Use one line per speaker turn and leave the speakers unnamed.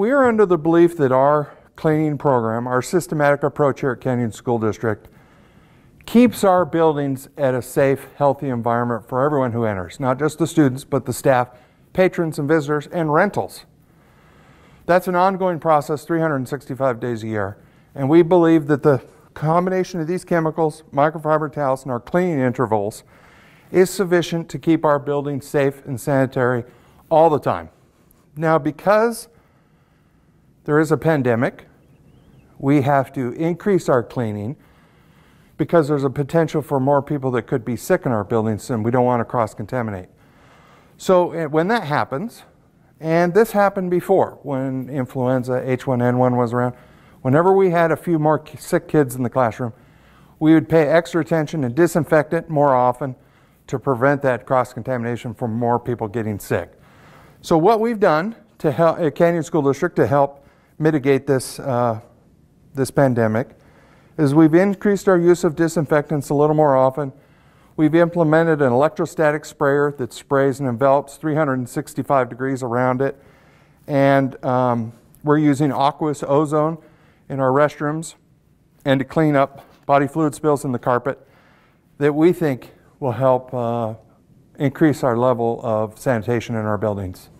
We are under the belief that our cleaning program, our systematic approach here at Canyon School District, keeps our buildings at a safe, healthy environment for everyone who enters, not just the students, but the staff, patrons and visitors, and rentals. That's an ongoing process 365 days a year. And we believe that the combination of these chemicals, microfiber towels, and our cleaning intervals is sufficient to keep our buildings safe and sanitary all the time. Now, because there is a pandemic. We have to increase our cleaning because there's a potential for more people that could be sick in our buildings and we don't want to cross contaminate. So eh, when that happens, and this happened before when influenza H1N1 was around, whenever we had a few more sick kids in the classroom, we would pay extra attention and disinfect it more often to prevent that cross contamination from more people getting sick. So, what we've done to help at eh, Canyon School District to help mitigate this, uh, this pandemic is we've increased our use of disinfectants a little more often. We've implemented an electrostatic sprayer that sprays and envelops 365 degrees around it. And um, we're using aqueous ozone in our restrooms and to clean up body fluid spills in the carpet that we think will help uh, increase our level of sanitation in our buildings.